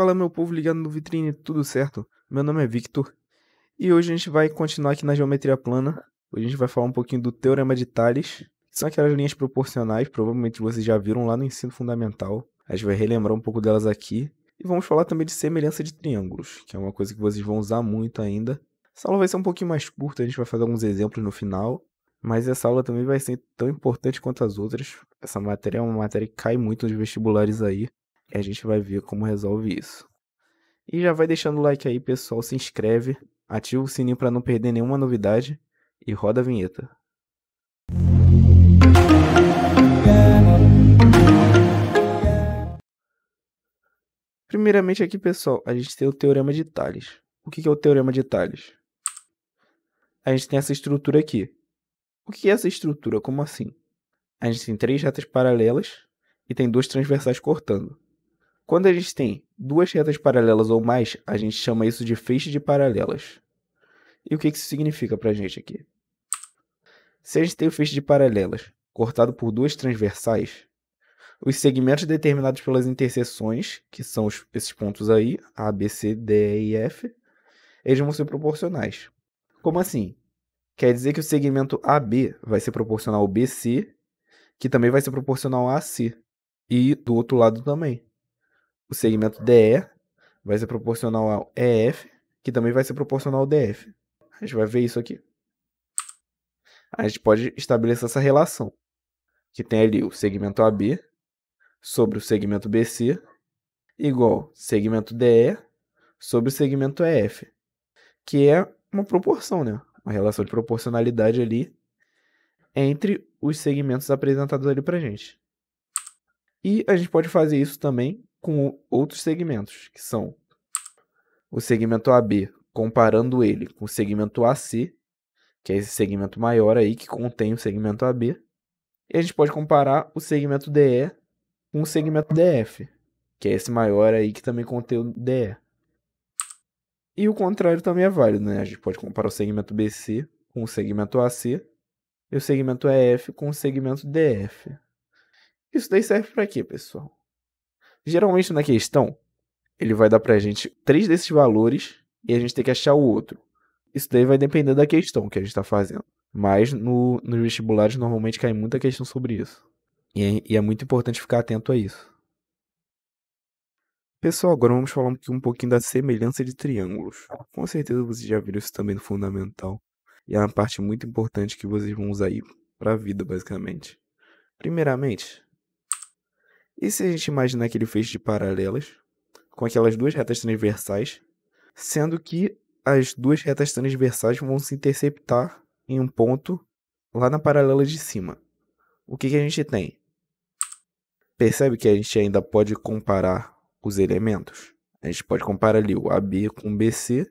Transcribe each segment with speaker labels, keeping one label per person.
Speaker 1: Fala meu povo ligado no vitrine, tudo certo? Meu nome é Victor e hoje a gente vai continuar aqui na geometria plana. Hoje a gente vai falar um pouquinho do teorema de Thales, que são aquelas linhas proporcionais, provavelmente vocês já viram lá no ensino fundamental. A gente vai relembrar um pouco delas aqui. E vamos falar também de semelhança de triângulos, que é uma coisa que vocês vão usar muito ainda. Essa aula vai ser um pouquinho mais curta, a gente vai fazer alguns exemplos no final, mas essa aula também vai ser tão importante quanto as outras. Essa matéria é uma matéria que cai muito nos vestibulares aí. E a gente vai ver como resolve isso. E já vai deixando o like aí, pessoal, se inscreve, ativa o sininho para não perder nenhuma novidade e roda a vinheta. Primeiramente aqui, pessoal, a gente tem o teorema de Tales. O que é o teorema de Tales? A gente tem essa estrutura aqui. O que é essa estrutura? Como assim? A gente tem três retas paralelas e tem duas transversais cortando. Quando a gente tem duas retas paralelas ou mais, a gente chama isso de feixe de paralelas. E o que isso significa para a gente aqui? Se a gente tem o feixe de paralelas cortado por duas transversais, os segmentos determinados pelas interseções, que são os, esses pontos aí, A, B, C, D, E F, eles vão ser proporcionais. Como assim? Quer dizer que o segmento AB vai ser proporcional ao BC, que também vai ser proporcional ao AC, e do outro lado também o segmento DE vai ser proporcional ao EF, que também vai ser proporcional ao DF. A gente vai ver isso aqui. A gente pode estabelecer essa relação, que tem ali o segmento AB sobre o segmento BC igual segmento DE sobre o segmento EF, que é uma proporção, né? Uma relação de proporcionalidade ali entre os segmentos apresentados ali para gente. E a gente pode fazer isso também com outros segmentos, que são o segmento AB, comparando ele com o segmento AC, que é esse segmento maior aí que contém o segmento AB. E a gente pode comparar o segmento DE com o segmento DF, que é esse maior aí que também contém o DE. E o contrário também é válido, né? A gente pode comparar o segmento BC com o segmento AC e o segmento EF com o segmento DF. Isso daí serve para quê, pessoal? Geralmente na questão, ele vai dar pra gente três desses valores e a gente tem que achar o outro. Isso daí vai depender da questão que a gente tá fazendo. Mas no, nos vestibulares normalmente cai muita questão sobre isso. E, é, e é muito importante ficar atento a isso. Pessoal, agora vamos falar um, um pouquinho da semelhança de triângulos. Com certeza vocês já viram isso também no Fundamental. E é uma parte muito importante que vocês vão usar aí para a vida, basicamente. Primeiramente, e se a gente imaginar aquele feixe de paralelas, com aquelas duas retas transversais, sendo que as duas retas transversais vão se interceptar em um ponto lá na paralela de cima. O que, que a gente tem? Percebe que a gente ainda pode comparar os elementos? A gente pode comparar ali o AB com o BC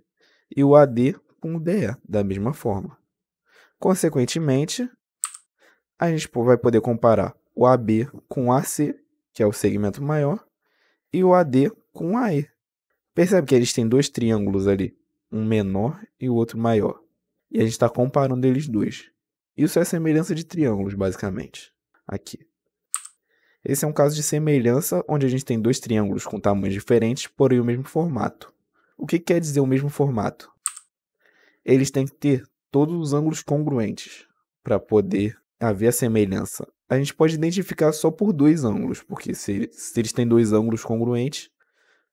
Speaker 1: e o AD com o DE, da mesma forma. Consequentemente, a gente vai poder comparar o AB com o AC que é o segmento maior, e o AD com o AE. Percebe que eles têm dois triângulos ali, um menor e o outro maior. E a gente está comparando eles dois. Isso é semelhança de triângulos, basicamente. Aqui. Esse é um caso de semelhança onde a gente tem dois triângulos com tamanhos diferentes, porém o mesmo formato. O que quer dizer o mesmo formato? Eles têm que ter todos os ângulos congruentes para poder Havia semelhança? A gente pode identificar só por dois ângulos, porque se, se eles têm dois ângulos congruentes,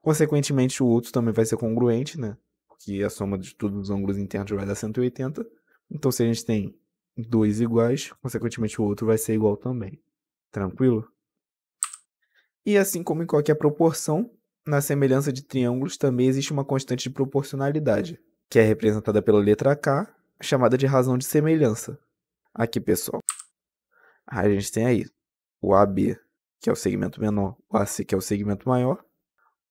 Speaker 1: consequentemente o outro também vai ser congruente, né? Porque a soma de todos os ângulos internos vai dar 180. Então, se a gente tem dois iguais, consequentemente o outro vai ser igual também. Tranquilo? E assim como em qualquer proporção, na semelhança de triângulos também existe uma constante de proporcionalidade, que é representada pela letra K, chamada de razão de semelhança. Aqui, pessoal. A gente tem aí o AB, que é o segmento menor, o AC, que é o segmento maior,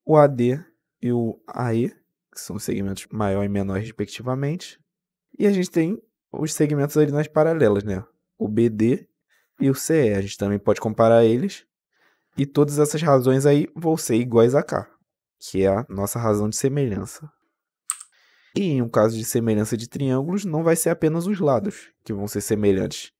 Speaker 1: o AD e o AE, que são segmentos maior e menor, respectivamente. E a gente tem os segmentos ali nas paralelas, né? O BD e o CE. A gente também pode comparar eles. E todas essas razões aí vão ser iguais a K, que é a nossa razão de semelhança. E em um caso de semelhança de triângulos, não vai ser apenas os lados que vão ser semelhantes.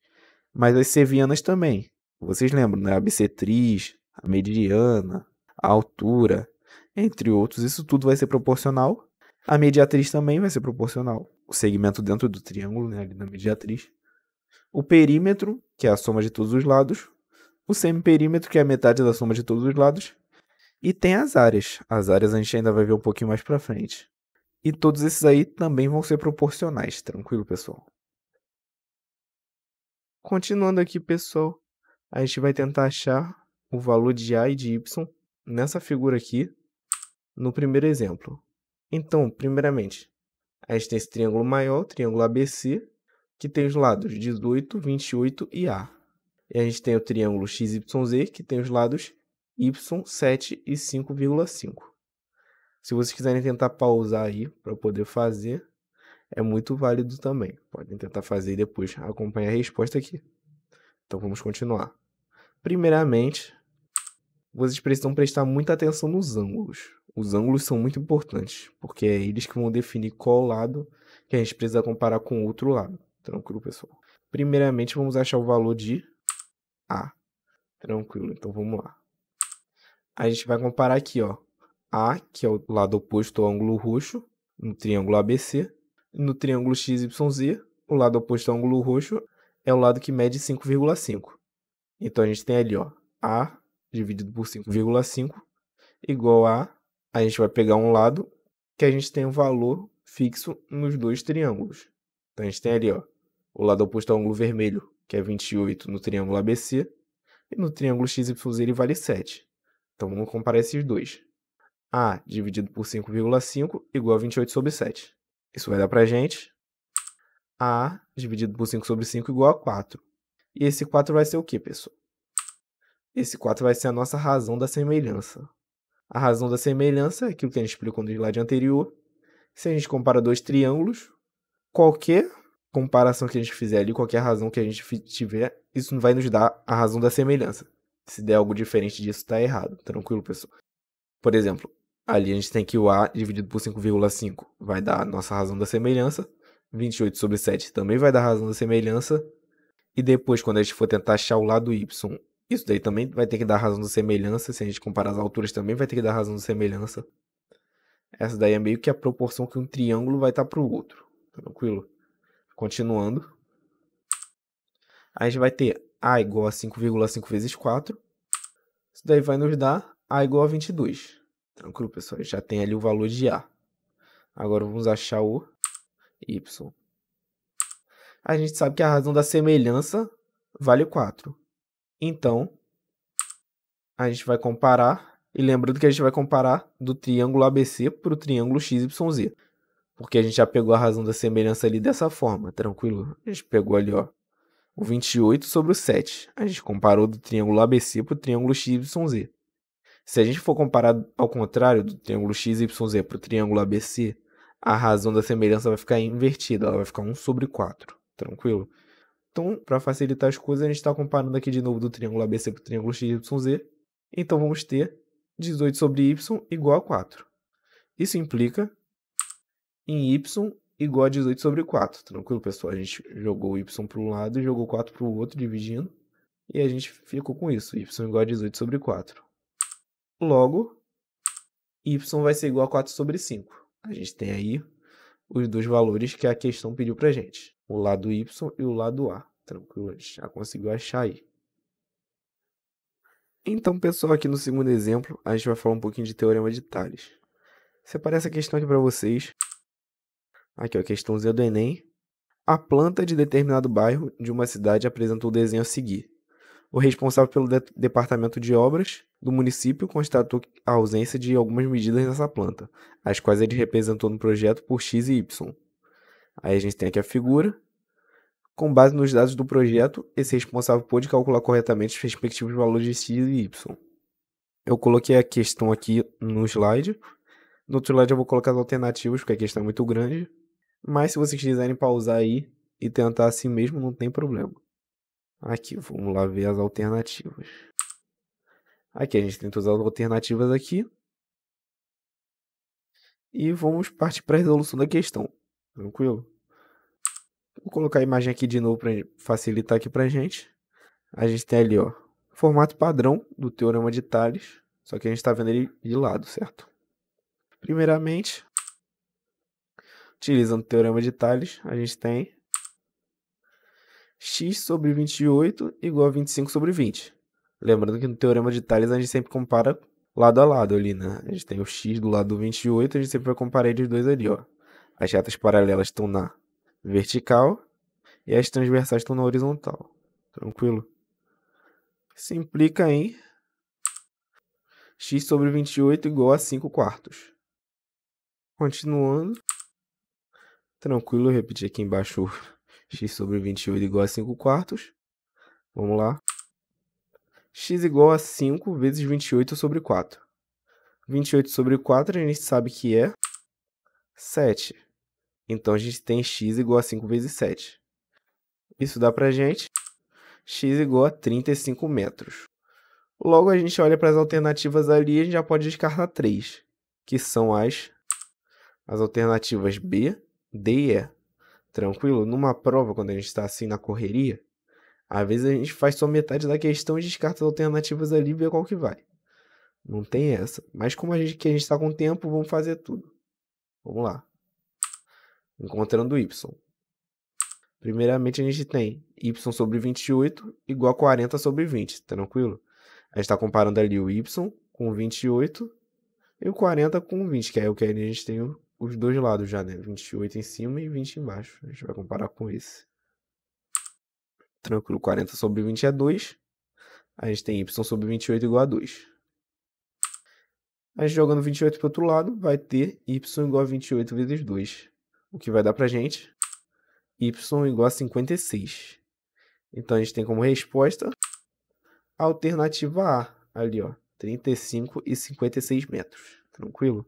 Speaker 1: Mas as sevianas também. Vocês lembram, né? A bissetriz, a mediana, a altura, entre outros. Isso tudo vai ser proporcional. A mediatriz também vai ser proporcional. O segmento dentro do triângulo, né? Ali na mediatriz. O perímetro, que é a soma de todos os lados. O semiperímetro, que é a metade da soma de todos os lados. E tem as áreas. As áreas a gente ainda vai ver um pouquinho mais para frente. E todos esses aí também vão ser proporcionais, tranquilo, pessoal? Continuando aqui, pessoal, a gente vai tentar achar o valor de A e de Y nessa figura aqui, no primeiro exemplo. Então, primeiramente, a gente tem esse triângulo maior, triângulo ABC, que tem os lados 18, 28 e A. E a gente tem o triângulo XYZ, que tem os lados Y, 7 e 5,5. Se vocês quiserem tentar pausar aí para poder fazer, é muito válido também. Podem tentar fazer e depois acompanhar a resposta aqui. Então vamos continuar. Primeiramente, vocês precisam prestar muita atenção nos ângulos. Os ângulos são muito importantes, porque é eles que vão definir qual lado que a gente precisa comparar com o outro lado. Tranquilo, pessoal? Primeiramente, vamos achar o valor de A. Tranquilo, então vamos lá. A gente vai comparar aqui, ó. A, que é o lado oposto ao ângulo roxo, no triângulo ABC, no triângulo XYZ, o lado oposto ao ângulo roxo é o lado que mede 5,5. Então a gente tem ali, ó, A dividido por 5,5 igual a. A gente vai pegar um lado que a gente tem um valor fixo nos dois triângulos. Então a gente tem ali, ó, o lado oposto ao ângulo vermelho, que é 28 no triângulo ABC, e no triângulo XYZ ele vale 7. Então vamos comparar esses dois. A dividido por 5,5 igual a 28 sobre 7. Isso vai dar a gente A dividido por 5 sobre 5 igual a 4. E esse 4 vai ser o quê, pessoal? Esse 4 vai ser a nossa razão da semelhança. A razão da semelhança é aquilo que a gente explicou no slide anterior. Se a gente compara dois triângulos, qualquer comparação que a gente fizer ali, qualquer razão que a gente tiver, isso vai nos dar a razão da semelhança. Se der algo diferente disso, está errado. Tranquilo, pessoal? Por exemplo, Ali a gente tem que o A dividido por 5,5 vai dar a nossa razão da semelhança. 28 sobre 7 também vai dar a razão da semelhança. E depois, quando a gente for tentar achar o lado Y, isso daí também vai ter que dar a razão da semelhança. Se a gente comparar as alturas, também vai ter que dar a razão da semelhança. Essa daí é meio que a proporção que um triângulo vai estar para o outro. Tranquilo? Continuando. A gente vai ter A igual a 5,5 vezes 4. Isso daí vai nos dar A igual a 22. Tranquilo, pessoal. Já tem ali o valor de A. Agora vamos achar o Y. A gente sabe que a razão da semelhança vale 4. Então, a gente vai comparar. E lembrando que a gente vai comparar do triângulo ABC para o triângulo XYZ. Porque a gente já pegou a razão da semelhança ali dessa forma, tranquilo? A gente pegou ali, ó, o 28 sobre o 7. A gente comparou do triângulo ABC para o triângulo XYZ. Se a gente for comparar ao contrário do triângulo XYZ para o triângulo ABC, a razão da semelhança vai ficar invertida, ela vai ficar 1 sobre 4, tranquilo? Então, para facilitar as coisas, a gente está comparando aqui de novo do triângulo ABC para o triângulo XYZ. Então, vamos ter 18 sobre Y igual a 4. Isso implica em Y igual a 18 sobre 4, tranquilo, pessoal? A gente jogou Y para um lado e jogou 4 para o outro, dividindo. E a gente ficou com isso, y igual a 18 sobre 4. Logo, y vai ser igual a 4 sobre 5. A gente tem aí os dois valores que a questão pediu para gente. O lado y e o lado a. Tranquilo, a gente já conseguiu achar aí. Então, pessoal, aqui no segundo exemplo, a gente vai falar um pouquinho de teorema de Tales. Separei essa questão aqui para vocês. Aqui, ó, questão Z do Enem. A planta de determinado bairro de uma cidade apresentou o desenho a seguir. O responsável pelo de departamento de obras do município constatou a ausência de algumas medidas nessa planta, as quais ele representou no projeto por X e Y. Aí a gente tem aqui a figura. Com base nos dados do projeto, esse responsável pôde calcular corretamente os respectivos valores de X e Y. Eu coloquei a questão aqui no slide. No outro slide eu vou colocar as alternativas, porque a questão é muito grande. Mas se vocês quiserem pausar aí e tentar assim mesmo, não tem problema. Aqui, vamos lá ver as alternativas. Aqui a gente tem todas as alternativas aqui. E vamos partir para a resolução da questão. Tranquilo? Vou colocar a imagem aqui de novo para facilitar aqui para a gente. A gente tem ali, ó, formato padrão do teorema de Tales, só que a gente está vendo ele de lado, certo? Primeiramente, utilizando o teorema de Tales, a gente tem x sobre 28 igual a 25 sobre 20. Lembrando que no Teorema de Thales a gente sempre compara lado a lado ali, né? A gente tem o x do lado do 28, a gente sempre vai comparar eles dois ali, ó. As retas paralelas estão na vertical e as transversais estão na horizontal. Tranquilo? Isso implica em x sobre 28 igual a 5 quartos. Continuando. Tranquilo, repetir aqui embaixo x sobre 28 igual a 5 quartos. Vamos lá x igual a 5 vezes 28 sobre 4. 28 sobre 4 a gente sabe que é 7. Então, a gente tem x igual a 5 vezes 7. Isso dá para gente x igual a 35 metros. Logo, a gente olha para as alternativas ali e a gente já pode descartar 3, que são as, as alternativas B, D e E. Tranquilo? Numa prova, quando a gente está assim na correria, às vezes a gente faz só metade da questão e descarta as alternativas ali e vê qual que vai. Não tem essa. Mas como a gente que a gente está com tempo, vamos fazer tudo. Vamos lá. Encontrando y. Primeiramente a gente tem y sobre 28 igual a 40 sobre 20, tá tranquilo? A gente está comparando ali o y com 28 e o 40 com 20, que é o que a gente tem os dois lados já, né? 28 em cima e 20 embaixo. A gente vai comparar com esse. Tranquilo, 40 sobre 20 é 2. A gente tem y sobre 28 igual a 2. A gente jogando 28 para o outro lado, vai ter y igual a 28 vezes 2. O que vai dar para a gente y igual a 56. Então, a gente tem como resposta a alternativa A, ali, ó, 35 e 56 metros. Tranquilo?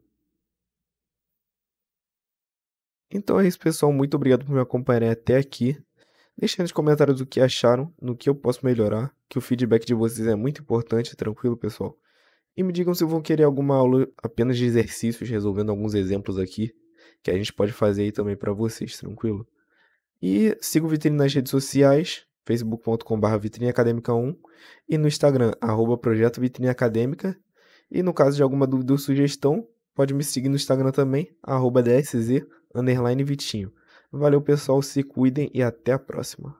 Speaker 1: Então é isso, pessoal. Muito obrigado por me acompanhar até aqui. Deixem nos comentários o que acharam, no que eu posso melhorar, que o feedback de vocês é muito importante, tranquilo, pessoal. E me digam se vão querer alguma aula apenas de exercícios, resolvendo alguns exemplos aqui, que a gente pode fazer aí também para vocês, tranquilo? E siga o Vitrine nas redes sociais, facebook.com.br vitrineacadêmica1 e no Instagram, arroba projeto E no caso de alguma dúvida ou sugestão, pode me seguir no Instagram também, arroba dsz, underline vitinho. Valeu, pessoal, se cuidem e até a próxima.